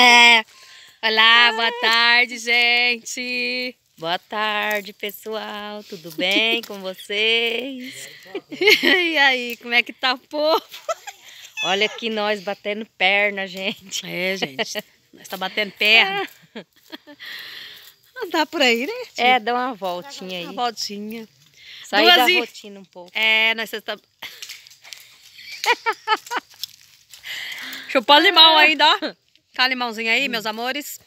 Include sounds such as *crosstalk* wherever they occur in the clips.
É. Olá, ah. boa tarde, gente. Boa tarde, pessoal. Tudo *laughs* bem com vocês? *laughs* E aí, como é que tá o povo? Olha aqui nós batendo perna, gente. É, gente. Nós tá batendo *laughs* perna. É. Andar por aí, né? Tia? É, dá uma voltinha aí. Uma voltinha. Sair Duas da e... rotina um pouco. É, nós estamos... Tá- Chupando limão ah. ainda, ó. Tá limãozinho aí, hum. meus amores?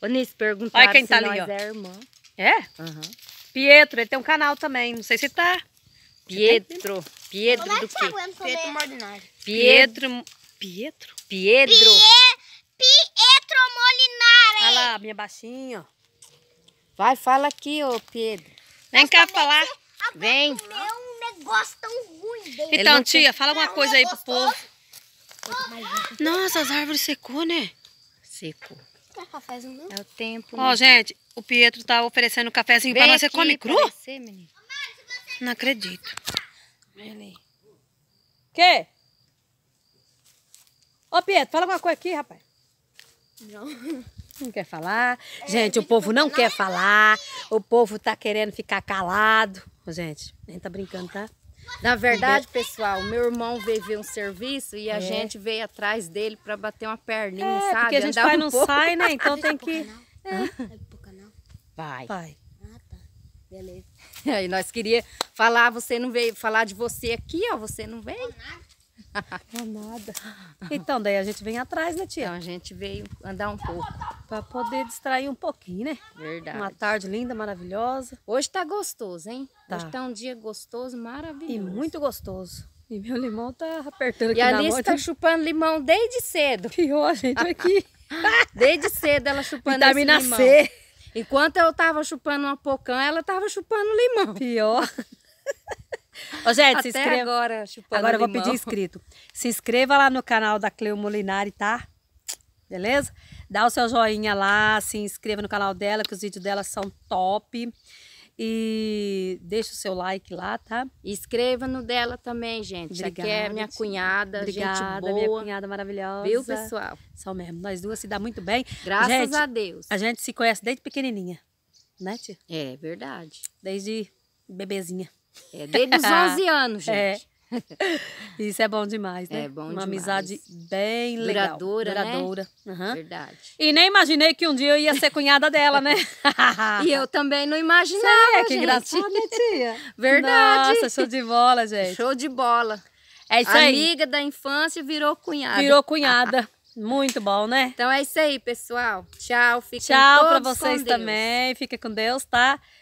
Ô, Nisso, perguntaram Olha quem tá ali, ó. é irmã. É? Uhum. Pietro, ele tem um canal também, não sei se tá. Pietro. Pietro é do quê? Pietro Molinari. Pietro... Pietro? Pietro. Pietro Molinari. Olha lá, minha baixinha, Vai, fala aqui, ô Pietro. Vem cá falar. Vem. negócio tão ruim Então, tia, fala uma coisa aí é pro povo. Nossa, as árvores secou, né? seco. cafezinho não? É o tempo. Ó, oh, gente, o Pietro tá oferecendo um cafezinho Vem pra nós. Você é come cru? Você, menino. Não acredito. Olha Que? Ô, Pietro, fala alguma coisa aqui, rapaz. Não. Não quer falar. É, gente, o povo não quer falar. O povo tá querendo ficar calado. Gente, nem tá brincando, tá? Na verdade, pessoal, meu irmão veio ver um serviço e a é. gente veio atrás dele para bater uma perninha, é, sabe? Porque a gente vai não pouco. sai, né? *laughs* Então tem que. Vai. Vai. Ah, tá. Beleza. *laughs* Aí nós queria falar, você não veio falar de você aqui, ó. Você não veio? Não, nada. *laughs* Não nada. Então, daí a gente vem atrás, né, tia? Então, a gente veio andar um pouco. Pra poder distrair um pouquinho, né? Verdade. Uma tarde linda, maravilhosa. Hoje tá gostoso, hein? Tá. Hoje tá um dia gostoso, maravilhoso. E muito gostoso. E meu limão tá apertando e aqui na mão. E a Alice tá né? chupando limão desde cedo. *laughs* Pior, gente, aqui. *laughs* desde cedo ela chupando Vitamina esse limão. C. Enquanto eu tava chupando uma pocã, ela tava chupando limão. Pior. Ô, gente, Até se inscreva. agora, Agora eu vou pedir inscrito. Se inscreva lá no canal da Cleo Molinari, tá? Beleza? Dá o seu joinha lá, se inscreva no canal dela, que os vídeos dela são top. E deixa o seu like lá, tá? Inscreva no dela também, gente. Obrigada, Aqui é minha cunhada, obrigada, gente boa. minha cunhada maravilhosa. Viu, pessoal? São mesmo. Nós duas se dá muito bem. Graças gente, a Deus. A gente se conhece desde pequenininha, né, tia? É, verdade. Desde bebezinha. É desde os 11 anos, *laughs* é. gente. É. *laughs* Isso é bom demais, né? É bom Uma demais. amizade bem legal. Duradoura, né? duradoura. Né? Uhum. Verdade. E nem imaginei que um dia eu ia ser cunhada dela, né? *laughs* e eu também não imaginava, Sério? Que gente. engraçado, né, tia? Verdade. Nossa, show de bola, gente. Show de bola. É isso Amiga aí. Amiga da infância virou cunhada. Virou cunhada. Muito bom, né? Então é isso aí, pessoal. Tchau, fica Tchau para vocês também. Fica com Deus, tá?